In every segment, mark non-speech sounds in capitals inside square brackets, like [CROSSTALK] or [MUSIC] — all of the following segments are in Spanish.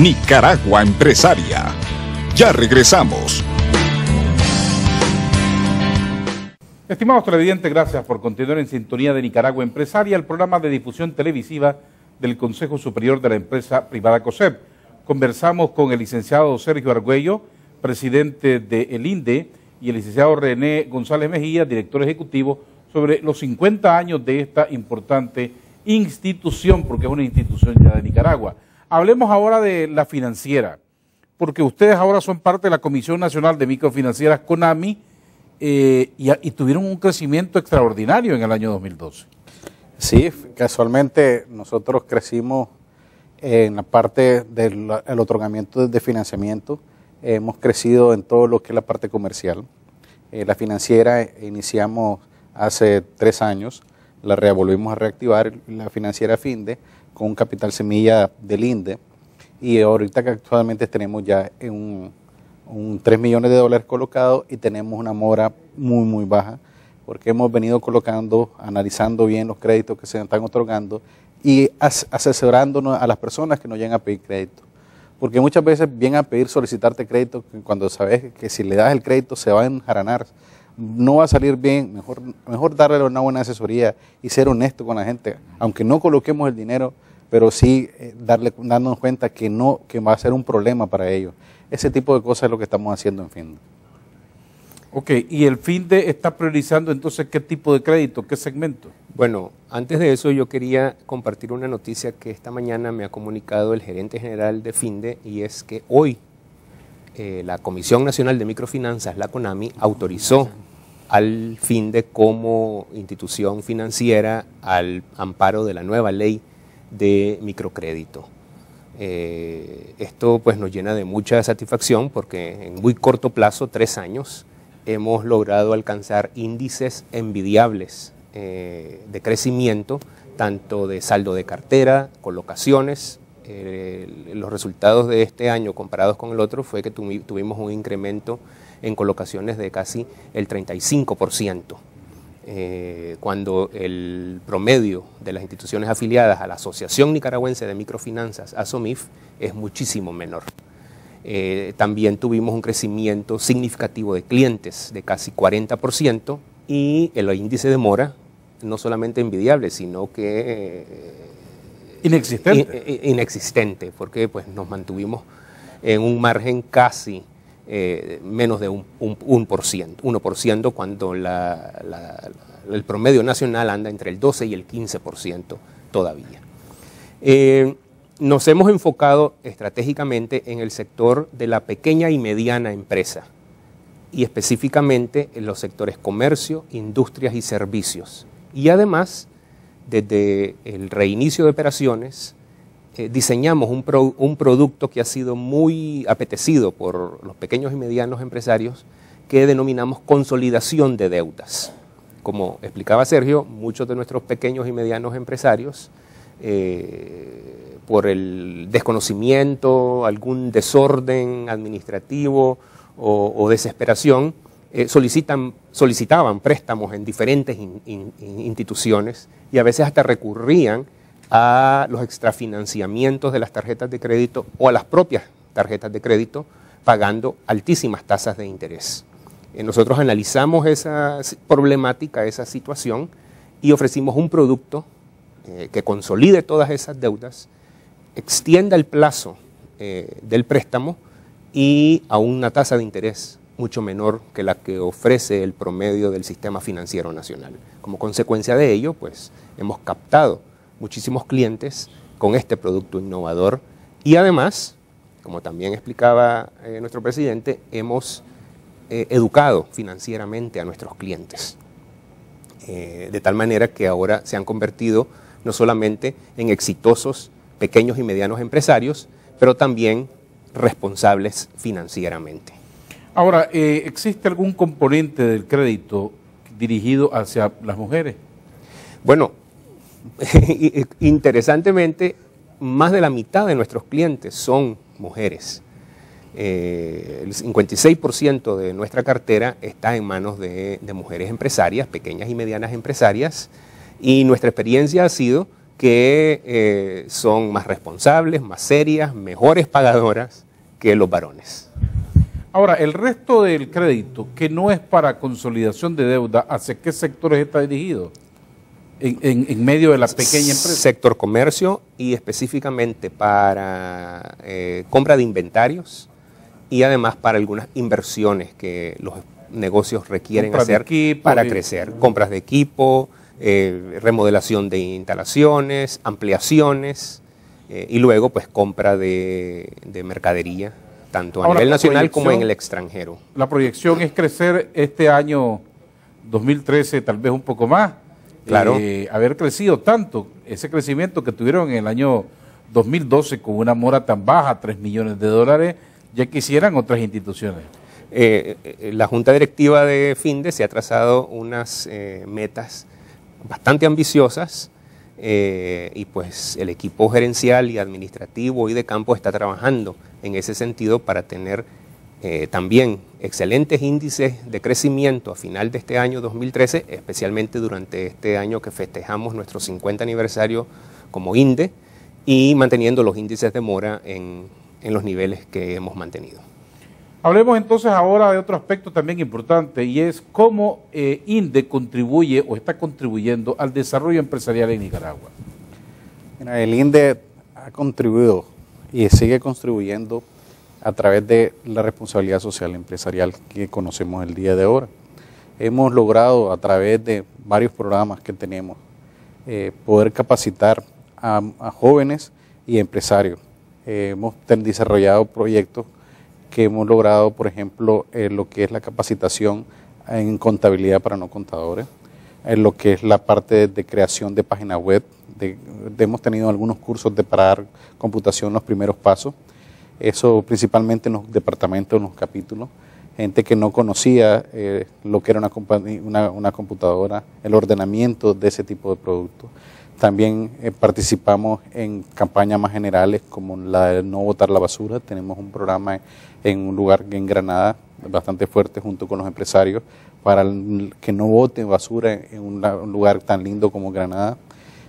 Nicaragua Empresaria. Ya regresamos. Estimados televidentes, gracias por continuar en sintonía de Nicaragua Empresaria, el programa de difusión televisiva del Consejo Superior de la Empresa Privada COSEP. Conversamos con el licenciado Sergio Argüello, presidente del INDE, y el licenciado René González Mejía, director ejecutivo, sobre los 50 años de esta importante institución, porque es una institución ya de Nicaragua. Hablemos ahora de la financiera, porque ustedes ahora son parte de la Comisión Nacional de Microfinancieras CONAMI eh, y, tuvieron un crecimiento extraordinario en el año 2012. Sí, casualmente nosotros crecimos en la parte del otorgamiento de financiamiento, hemos crecido en todo lo que es la parte comercial. Eh, la financiera eh, iniciamos hace tres años, la revolvimos a reactivar, la financiera FINDE con capital semilla del INDE y ahorita que actualmente tenemos ya un, un 3 millones de dólares colocados y tenemos una mora muy, muy baja porque hemos venido colocando, analizando bien los créditos que se están otorgando y asesorándonos a las personas que nos llegan a pedir crédito. Porque muchas veces vienen a pedir solicitarte crédito cuando sabes que si le das el crédito se va a enjaranar, no va a salir bien, mejor, mejor darle una buena asesoría y ser honesto con la gente, aunque no coloquemos el dinero, pero sí eh, darle, darnos cuenta que, no, que va a ser un problema para ellos. Ese tipo de cosas es lo que estamos haciendo en FINDE. Ok, y el FINDE está priorizando entonces qué tipo de crédito, qué segmento. Bueno, antes de eso yo quería compartir una noticia que esta mañana me ha comunicado el gerente general de FINDE y es que hoy eh, la Comisión Nacional de Microfinanzas, la CONAMI, autorizó al fin de como institución financiera al amparo de la nueva ley de microcrédito. Eh, esto pues nos llena de mucha satisfacción porque en muy corto plazo, tres años, hemos logrado alcanzar índices envidiables eh, de crecimiento, tanto de saldo de cartera, colocaciones, los resultados de este año comparados con el otro fue que tuvimos un incremento en colocaciones de casi el 35%, eh, cuando el promedio de las instituciones afiliadas a la Asociación Nicaragüense de Microfinanzas, ASOMIF, es muchísimo menor. Eh, también tuvimos un crecimiento significativo de clientes de casi 40% y el índice de mora no solamente envidiable, sino que eh, Inexistente. inexistente, porque pues, nos mantuvimos en un margen casi eh, menos de un, por ciento, 1% cuando el promedio nacional anda entre el 12 y el 15% todavía. Eh, nos hemos enfocado estratégicamente en el sector de la pequeña y mediana empresa y específicamente en los sectores comercio, industrias y servicios. Y además desde el reinicio de operaciones, eh, diseñamos un, producto que ha sido muy apetecido por los pequeños y medianos empresarios que denominamos consolidación de deudas. Como explicaba Sergio, muchos de nuestros pequeños y medianos empresarios, eh, por el desconocimiento, algún desorden administrativo o desesperación, eh, solicitaban préstamos en diferentes instituciones y a veces hasta recurrían a los extrafinanciamientos de las tarjetas de crédito o a las propias tarjetas de crédito pagando altísimas tasas de interés. Eh, nosotros analizamos esa problemática, esa situación y ofrecimos un producto eh, que consolide todas esas deudas, extienda el plazo del préstamo y a una tasa de interés mucho menor que la que ofrece el promedio del sistema financiero nacional. Como consecuencia de ello, pues hemos captado muchísimos clientes con este producto innovador y además, como también explicaba eh, nuestro presidente, hemos eh, educado financieramente a nuestros clientes, eh, de tal manera que ahora se han convertido no solamente en exitosos pequeños y medianos empresarios, pero también responsables financieramente. Ahora, eh, ¿existe algún componente del crédito dirigido hacia las mujeres? Bueno, [LAUGHS] interesantemente, más de la mitad de nuestros clientes son mujeres. Eh, el 56% de nuestra cartera está en manos de, mujeres empresarias, pequeñas y medianas empresarias, y nuestra experiencia ha sido que eh, son más responsables, más serias, mejores pagadoras que los varones. Ahora, el resto del crédito, que no es para consolidación de deuda, ¿hacia qué sectores está dirigido? En, medio de la pequeña empresa. Sector comercio y específicamente para eh, compra de inventarios y además para algunas inversiones que los negocios requieren hacer para crecer. Compras de equipo, eh, remodelación de instalaciones, ampliaciones eh, y luego pues compra de mercadería tanto a nivel nacional como en el extranjero. La proyección es crecer este año 2013 tal vez un poco más. Claro. Eh, haber crecido tanto, ese crecimiento que tuvieron en el año 2012 con una mora tan baja, 3 millones de dólares, ya quisieran otras instituciones. Eh, eh, la Junta Directiva de FINDE se ha trazado unas metas bastante ambiciosas eh, y pues el equipo gerencial y administrativo y de campo está trabajando en ese sentido para tener eh, también excelentes índices de crecimiento a final de este año 2013, especialmente durante este año que festejamos nuestro 50 aniversario como INDE y manteniendo los índices de mora en los niveles que hemos mantenido. Hablemos entonces ahora de otro aspecto también importante y es cómo eh, INDE contribuye o está contribuyendo al desarrollo empresarial en Nicaragua. el INDE ha contribuido y sigue contribuyendo a través de la responsabilidad social empresarial que conocemos el día de ahora. Hemos logrado a través de varios programas que tenemos eh, poder capacitar a, jóvenes y empresarios. Eh, hemos desarrollado proyectos que hemos logrado, por ejemplo, eh, lo que es la capacitación en contabilidad para no contadores, en lo que es la parte de creación de página web. hemos tenido algunos cursos de parar computación los primeros pasos, eso principalmente en los departamentos, en los capítulos. Gente que no conocía eh, lo que era una computadora, el ordenamiento de ese tipo de productos también eh, participamos en campañas más generales como la de no votar la basura. Tenemos un programa en un lugar en Granada bastante fuerte junto con los empresarios para que no voten basura en un lugar tan lindo como Granada.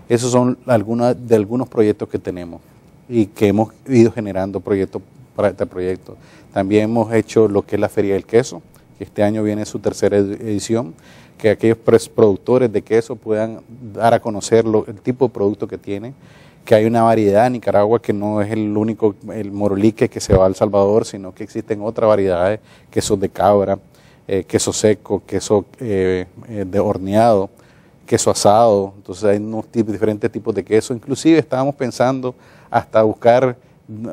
Esos son algunos de algunos proyectos que tenemos y que hemos ido generando proyectos para este proyecto. También hemos hecho lo que es la Feria del Queso, este año viene su tercera edición, que aquellos productores de queso puedan dar a conocer el tipo de producto que tiene, que hay una variedad en Nicaragua que no es el único, el morolique que se va al Salvador, sino que existen otras variedades, quesos de cabra, eh, queso seco, queso eh, eh, de horneado, queso asado, entonces hay unos diferentes tipos de queso, inclusive estábamos pensando hasta buscar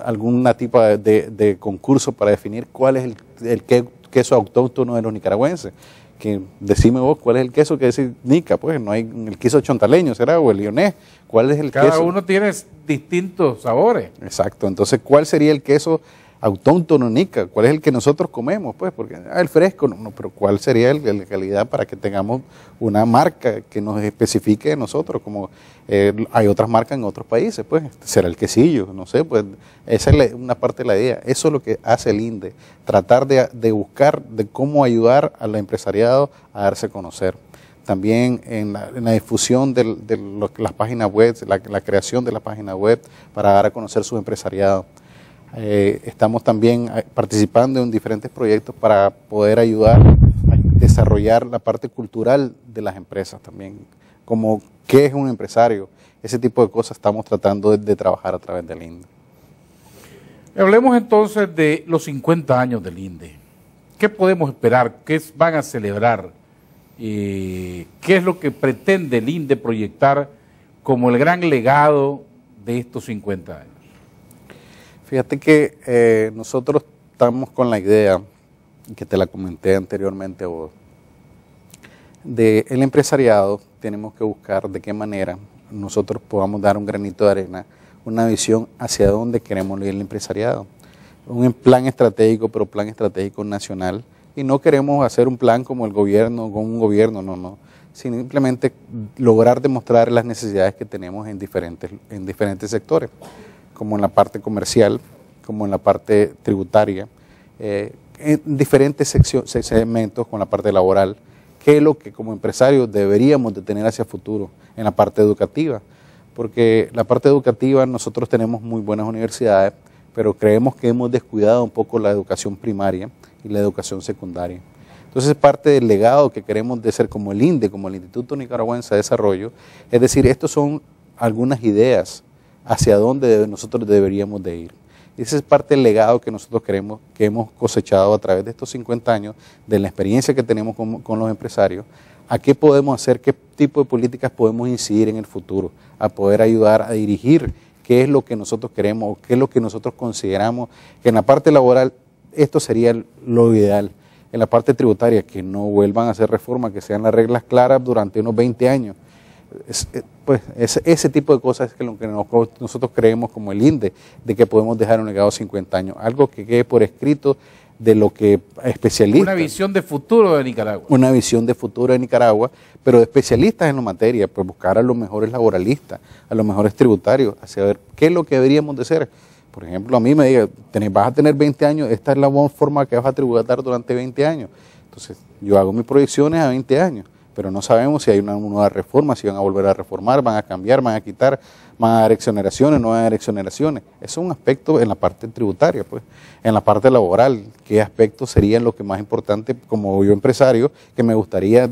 alguna tipo de, concurso para definir cuál es el, el que, queso autóctono de los nicaragüenses. Que decime vos cuál es el queso que decís Nica, pues no hay el queso chontaleño, será, o el lionés, cuál es el queso. Cada uno tiene distintos sabores. Exacto, entonces, ¿cuál sería el queso autóctono nica, cuál es el que nosotros comemos, pues, porque ah, el fresco, no, pero cuál sería el, la calidad para que tengamos una marca que nos especifique nosotros, como eh, hay otras marcas en otros países, pues, este, será el quesillo, no sé, pues, esa es una parte de la idea, eso es lo que hace el INDE, tratar de, buscar de cómo ayudar al empresariado a darse a conocer también en la, difusión de, las páginas web, la, creación de las páginas web para dar a conocer su empresariado. Eh, estamos también eh, participando en diferentes proyectos para poder ayudar a desarrollar la parte cultural de las empresas también, como qué es un empresario, ese tipo de cosas estamos tratando de, trabajar a través del INDE. Hablemos entonces de los 50 años del INDE. ¿Qué podemos esperar? ¿Qué van a celebrar? Eh, ¿Qué es lo que pretende el INDE proyectar como el gran legado de estos 50 años? Fíjate que eh, nosotros estamos con la idea, que te la comenté anteriormente a vos, de el empresariado tenemos que buscar de qué manera nosotros podamos dar un granito de arena, una visión hacia dónde queremos ir el empresariado. Un plan estratégico, pero plan estratégico nacional. Y no queremos hacer un plan como el gobierno, con un gobierno, no, no. Simplemente lograr demostrar las necesidades que tenemos en diferentes, en diferentes sectores como en la parte comercial, como en la parte tributaria, eh, en diferentes segmentos con la parte laboral, que es lo que como empresarios deberíamos de tener hacia futuro en la parte educativa, porque la parte educativa nosotros tenemos muy buenas universidades, pero creemos que hemos descuidado un poco la educación primaria y la educación secundaria. Entonces parte del legado que queremos de ser como el INDE, como el Instituto Nicaragüense de Desarrollo, es decir, estas son algunas ideas hacia dónde nosotros deberíamos de ir. Ese es parte del legado que nosotros creemos que hemos cosechado a través de estos 50 años, de la experiencia que tenemos con, los empresarios, a qué podemos hacer, qué tipo de políticas podemos incidir en el futuro, a poder ayudar a dirigir qué es lo que nosotros queremos o qué es lo que nosotros consideramos que en la parte laboral esto sería lo ideal. En la parte tributaria, que no vuelvan a hacer reformas, que sean las reglas claras durante unos 20 años. Eh, pues ese, tipo de cosas es que lo que nosotros creemos como el INDE, de que podemos dejar un legado 50 años, algo que quede por escrito de lo que especialistas... Una visión de futuro de Nicaragua. Una visión de futuro de Nicaragua, pero de especialistas en la materia, pues buscar a los mejores laboralistas, a los mejores tributarios, a saber qué es lo que deberíamos de ser. Por ejemplo, a mí me diga, vas a tener 20 años, esta es la forma que vas a tributar durante 20 años. Entonces, yo hago mis proyecciones a 20 años pero no sabemos si hay una nueva reforma, si van a volver a reformar, van a cambiar, van a quitar, van a dar exoneraciones, no van dar Eso es un aspecto en la parte tributaria, pues, en la parte laboral, qué aspectos serían lo que más importante como yo empresario, que me gustaría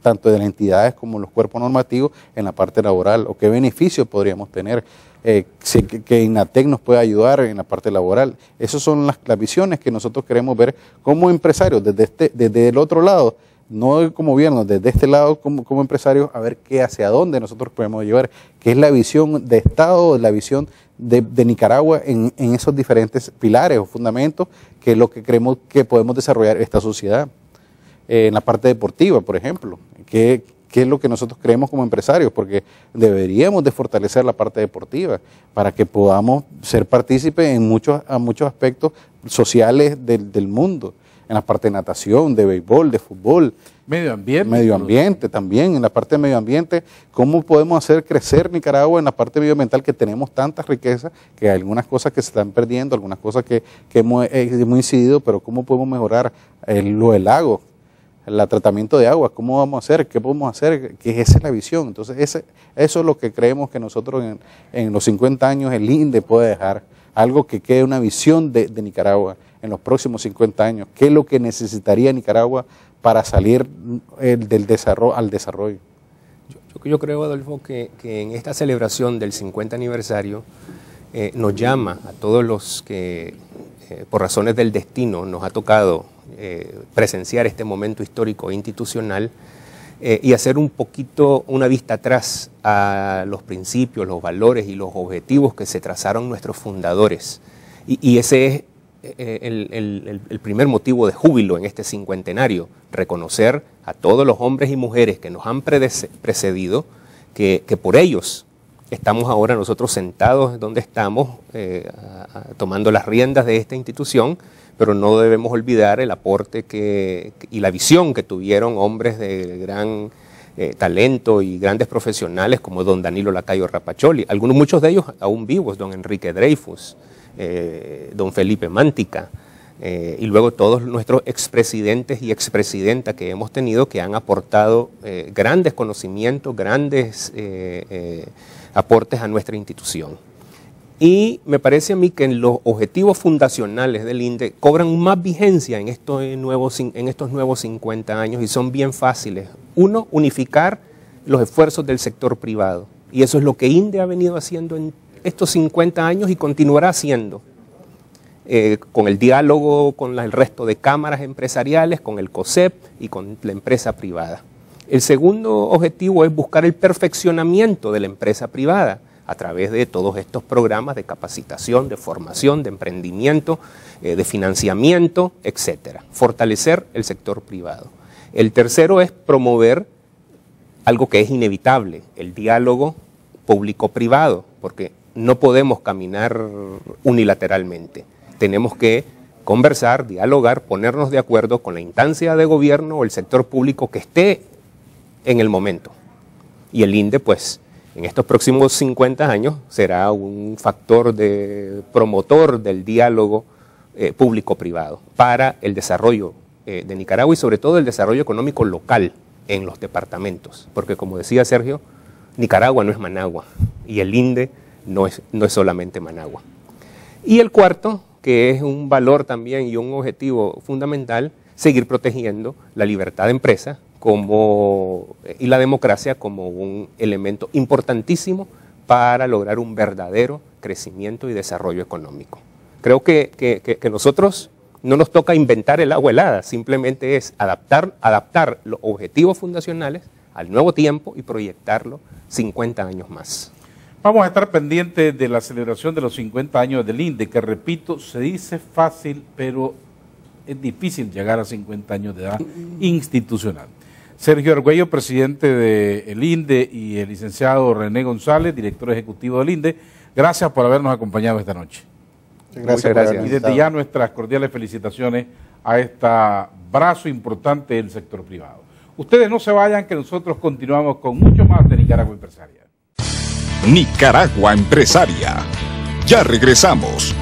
tanto de las entidades como los cuerpos normativos en la parte laboral, o qué beneficios podríamos tener. Eh, que, INATEC nos pueda ayudar en la parte laboral. Esas son las, visiones que nosotros queremos ver como empresarios desde este, el otro lado no como gobierno, desde este lado como, como, empresarios, a ver qué hacia dónde nosotros podemos llevar, qué es la visión de Estado, la visión de, Nicaragua en, esos diferentes pilares o fundamentos que es lo que creemos que podemos desarrollar esta sociedad. Eh, en la parte deportiva, por ejemplo, ¿qué, qué es lo que nosotros creemos como empresarios, porque deberíamos de fortalecer la parte deportiva para que podamos ser partícipes en muchos, a muchos aspectos sociales del, del mundo en la parte de natación, de béisbol, de fútbol. Medio ambiente. Medio ambiente también, en la parte de medio ambiente, cómo podemos hacer crecer Nicaragua en la parte medioambiental que tenemos tantas riquezas, que hay algunas cosas que se están perdiendo, algunas cosas que, eh, hemos, incidido, pero cómo podemos mejorar lo del lago, el tratamiento de agua, cómo vamos a hacer, qué podemos hacer, que esa es la visión. Entonces, ese, eso es lo que creemos que nosotros en, los 50 años el INDE puede dejar, algo que quede una visión de Nicaragua en los próximos 50 años, qué es lo que necesitaría Nicaragua para salir eh, del desarrollo al desarrollo. Yo, yo creo, Adolfo, que, que, en esta celebración del 50 aniversario eh, nos llama a todos los que, eh, por razones del destino, nos ha tocado presenciar este momento histórico e institucional y hacer un poquito una vista atrás a los principios, los valores y los objetivos que se trazaron nuestros fundadores. y ese es eh, el, primer motivo de júbilo en este cincuentenario, reconocer a todos los hombres y mujeres que nos han precedido, que, por ellos estamos ahora nosotros sentados donde estamos, eh, tomando las riendas de esta institución, pero no debemos olvidar el aporte y la visión que tuvieron hombres de gran eh, talento y grandes profesionales como don Danilo Lacayo Rapacholi, algunos, muchos de ellos aún vivos, don Enrique Dreyfus, eh, don Felipe Mántica, eh, y luego todos nuestros expresidentes y expresidentas que hemos tenido que han aportado eh, grandes conocimientos, grandes aportes a nuestra institución. Y me parece a mí que los objetivos fundacionales del INDE cobran más vigencia en estos nuevos, en estos nuevos 50 años y son bien fáciles. Uno, unificar los esfuerzos del sector privado. Y eso es lo que INDE ha venido haciendo en estos 50 años y continuará siendo. Eh, con el diálogo con el resto de cámaras empresariales, con el COSEP y con la empresa privada. El segundo objetivo es buscar el perfeccionamiento de la empresa privada a través de todos estos programas de capacitación, de formación, de emprendimiento, eh, de financiamiento, etc. Fortalecer el sector privado. El tercero es promover algo que es inevitable, el diálogo público-privado, porque no podemos caminar unilateralmente. Tenemos que conversar, dialogar, ponernos de acuerdo con la instancia de gobierno o el sector público que esté en el momento. Y el INDE, pues, en estos próximos 50 años será un factor de promotor del diálogo eh, público-privado para el desarrollo eh, de Nicaragua y sobre todo el desarrollo económico local en los departamentos. Porque como decía Sergio, Nicaragua no es Managua y el INDE no es, no es solamente Managua. Y el cuarto, que es un valor también y un objetivo fundamental, seguir protegiendo la libertad de empresa como, y la democracia como un elemento importantísimo para lograr un verdadero crecimiento y desarrollo económico. Creo que, que, nosotros no nos toca inventar el agua helada, simplemente es adaptar, adaptar los objetivos fundacionales al nuevo tiempo y proyectarlo 50 años más. Vamos a estar pendientes de la celebración de los 50 años del INDE, que repito, se dice fácil, pero es difícil llegar a 50 años de edad mm. institucional. Sergio Argüello, presidente del INDE, y el licenciado René González, director ejecutivo del INDE, gracias por habernos acompañado esta noche. Gracias, gracias. Y desde ya nuestras cordiales felicitaciones a este brazo importante del sector privado. Ustedes no se vayan, que nosotros continuamos con mucho más de Nicaragua Empresaria. Nicaragua Empresaria. Ya regresamos.